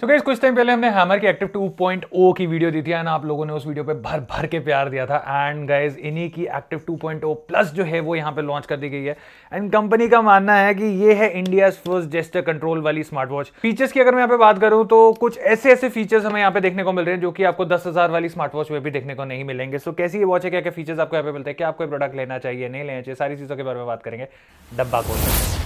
सो so gas कुछ time पहले हमने हैमर oh की एक्टिव 2.0 की वीडियो दी थी एंड आप लोगों ने उस वीडियो पे भर भर के प्यार दिया था एंड गाइज इन्हीं की एक्टिव 2.0 प्लस जो है वो यहाँ पे लॉन्च कर दी गई है एंड कंपनी का मानना है कि ये है इंडिया फर्स्ट जेस्टर कंट्रोल वाली स्मार्ट वॉच फीचर्स की अगर मैं यहाँ पे बात करूँ तो कुछ ऐसे ऐसे फीचर्स हमें यहाँ पे देखने को मिल रहे हैं जो कि आपको दस वाली स्मार्ट वॉच में भी देखने को नहीं मिलेंगे सो so, कैसी ये वॉच है क्या क्या फीचर्स आपको यहाँ पे मिलते हैं क्या आपको प्रोडक्ट लेना चाहिए नहीं लेना चाहिए सारी चीज़ों के बारे में बात करेंगे डब्बा को